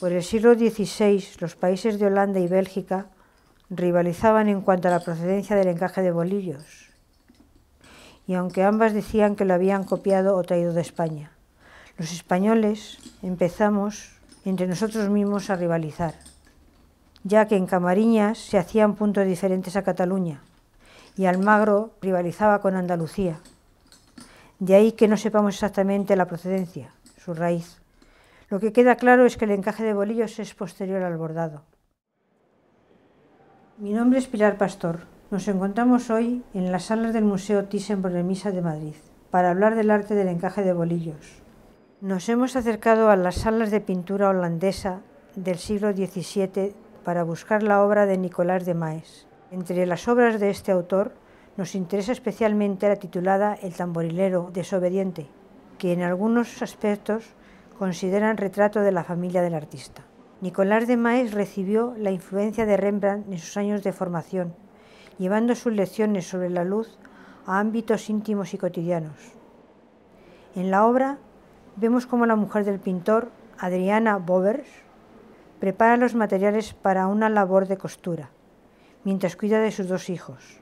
Por el siglo XVI, los países de Holanda y Bélgica rivalizaban en cuanto a la procedencia del encaje de bolillos, y aunque ambas decían que lo habían copiado o traído de España, los españoles empezamos entre nosotros mismos a rivalizar, ya que en Camariñas se hacían puntos diferentes a Cataluña, y Almagro rivalizaba con Andalucía. De ahí que no sepamos exactamente la procedencia, su raíz. Lo que queda claro es que el encaje de bolillos es posterior al bordado. Mi nombre es Pilar Pastor. Nos encontramos hoy en las salas del Museo Thyssen-Bornemisza de Madrid para hablar del arte del encaje de bolillos. Nos hemos acercado a las salas de pintura holandesa del siglo XVII para buscar la obra de Nicolás de Maes. Entre las obras de este autor nos interesa especialmente la titulada El tamborilero desobediente, que en algunos aspectos consideran retrato de la familia del artista. Nicolás de Maes recibió la influencia de Rembrandt en sus años de formación, llevando sus lecciones sobre la luz a ámbitos íntimos y cotidianos. En la obra vemos cómo la mujer del pintor, Adriana Bovers, prepara los materiales para una labor de costura, mientras cuida de sus dos hijos,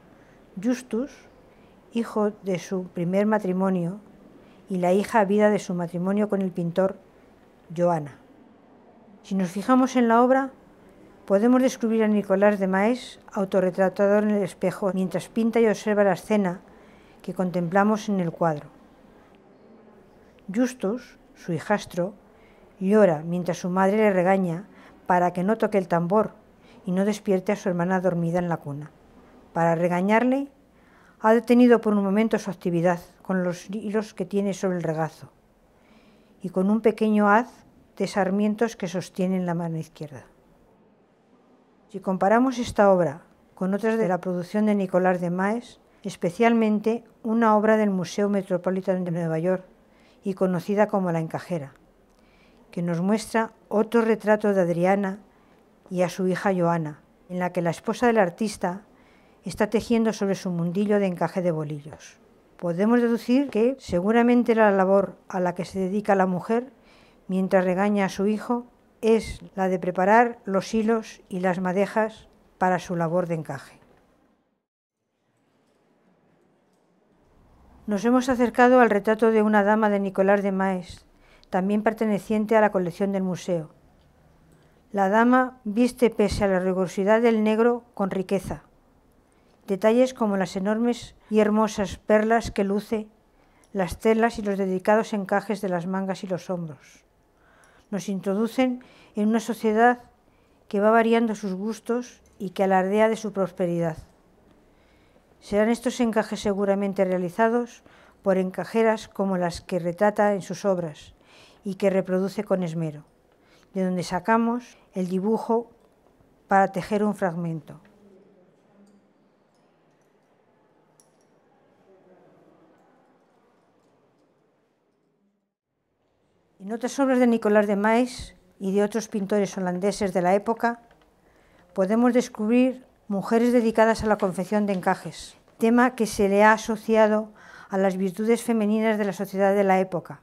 Justus, hijo de su primer matrimonio, y la hija vida de su matrimonio con el pintor Joana. Si nos fijamos en la obra, podemos descubrir a Nicolás de Maes autorretratado en el espejo mientras pinta y observa la escena que contemplamos en el cuadro. Justus, su hijastro, llora mientras su madre le regaña para que no toque el tambor y no despierte a su hermana dormida en la cuna. Para regañarle, ha detenido por un momento su actividad con los hilos que tiene sobre el regazo y con un pequeño haz de sarmientos que en la mano izquierda. Si comparamos esta obra con otras de la producción de Nicolás de Maes, especialmente una obra del Museo Metropolitano de Nueva York y conocida como La Encajera, que nos muestra otro retrato de Adriana y a su hija Joana, en la que la esposa del artista está tejiendo sobre su mundillo de encaje de bolillos. Podemos deducir que seguramente la labor a la que se dedica la mujer mientras regaña a su hijo es la de preparar los hilos y las madejas para su labor de encaje. Nos hemos acercado al retrato de una dama de Nicolás de Maes, también perteneciente a la colección del museo. La dama viste pese a la rigurosidad del negro con riqueza. Detalles como las enormes y hermosas perlas que luce, las telas y los dedicados encajes de las mangas y los hombros. Nos introducen en una sociedad que va variando sus gustos y que alardea de su prosperidad. Serán estos encajes seguramente realizados por encajeras como las que retrata en sus obras y que reproduce con esmero, de donde sacamos el dibujo para tejer un fragmento. En otras obras de Nicolás de Mais y de otros pintores holandeses de la época, podemos descubrir mujeres dedicadas a la confección de encajes, tema que se le ha asociado a las virtudes femeninas de la sociedad de la época.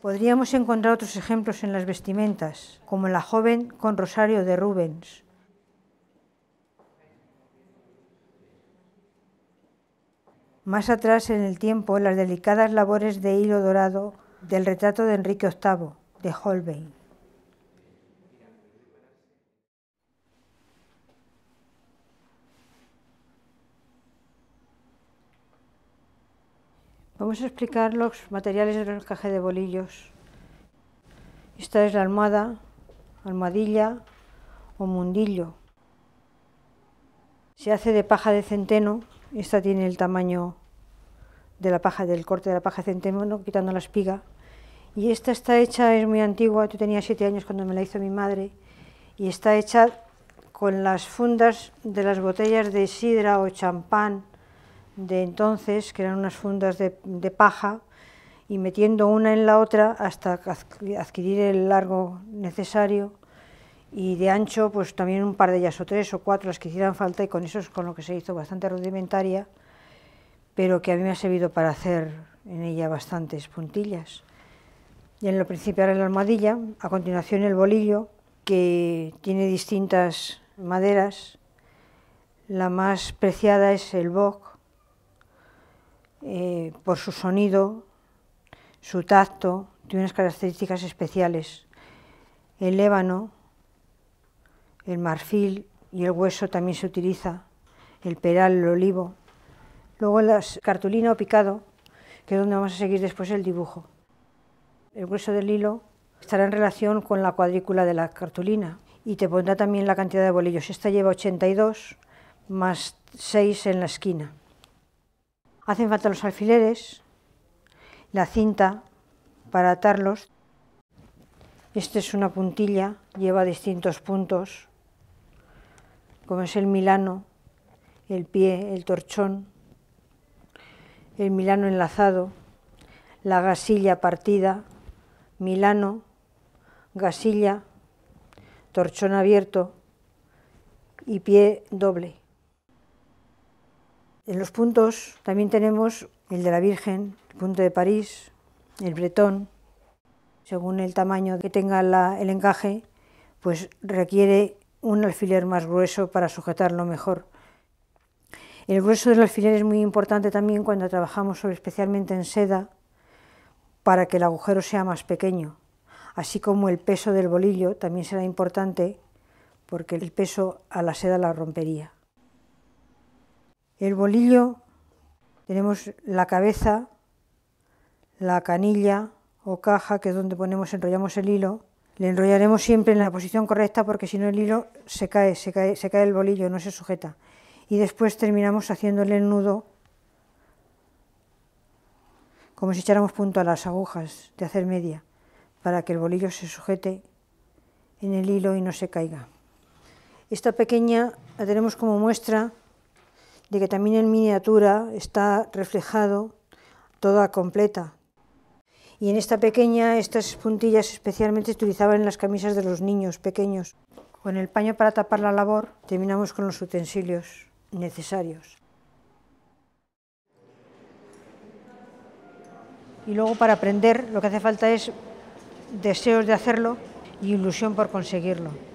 Podríamos encontrar otros ejemplos en las vestimentas, como la joven con rosario de Rubens, Más atrás en el tiempo, las delicadas labores de hilo dorado del retrato de Enrique VIII, de Holbein. Vamos a explicar los materiales del encaje de bolillos. Esta es la almohada, almohadilla o mundillo. Se hace de paja de centeno, esta tiene el tamaño la paja, del corte de la paja centeno, quitando la espiga. Y esta está hecha, es muy antigua, yo tenía siete años cuando me la hizo mi madre, y está hecha con las fundas de las botellas de sidra o champán de entonces, que eran unas fundas de, de paja, y metiendo una en la otra hasta adquirir el largo necesario y de ancho pues también un par de ellas o tres o cuatro las que hicieran falta y con eso es con lo que se hizo bastante rudimentaria pero que a mí me ha servido para hacer en ella bastantes puntillas. Y en lo principal era la almohadilla, a continuación el bolillo, que tiene distintas maderas. La más preciada es el boc, eh, por su sonido, su tacto, tiene unas características especiales. El ébano, el marfil y el hueso también se utiliza, el peral, el olivo. Luego las cartulina o picado, que es donde vamos a seguir después el dibujo. El grueso del hilo estará en relación con la cuadrícula de la cartulina y te pondrá también la cantidad de bolillos. Esta lleva 82 más 6 en la esquina. Hacen falta los alfileres, la cinta para atarlos. Esta es una puntilla, lleva distintos puntos, como es el milano, el pie, el torchón el Milano enlazado, la gasilla partida, Milano, gasilla, torchón abierto y pie doble. En los puntos también tenemos el de la Virgen, el punto de París, el bretón. Según el tamaño que tenga el encaje, pues requiere un alfiler más grueso para sujetarlo mejor. El grueso del alfiler es muy importante también cuando trabajamos sobre, especialmente en seda para que el agujero sea más pequeño, así como el peso del bolillo también será importante porque el peso a la seda la rompería. El bolillo tenemos la cabeza, la canilla o caja, que es donde ponemos, enrollamos el hilo, le enrollaremos siempre en la posición correcta porque si no el hilo se cae, se cae, se cae el bolillo, no se sujeta y después terminamos haciéndole el nudo como si echáramos punto a las agujas de hacer media para que el bolillo se sujete en el hilo y no se caiga. Esta pequeña la tenemos como muestra de que también en miniatura está reflejado toda completa. Y en esta pequeña, estas puntillas especialmente se utilizaban en las camisas de los niños pequeños. Con el paño para tapar la labor terminamos con los utensilios necesarios. Y luego para aprender lo que hace falta es deseos de hacerlo y ilusión por conseguirlo.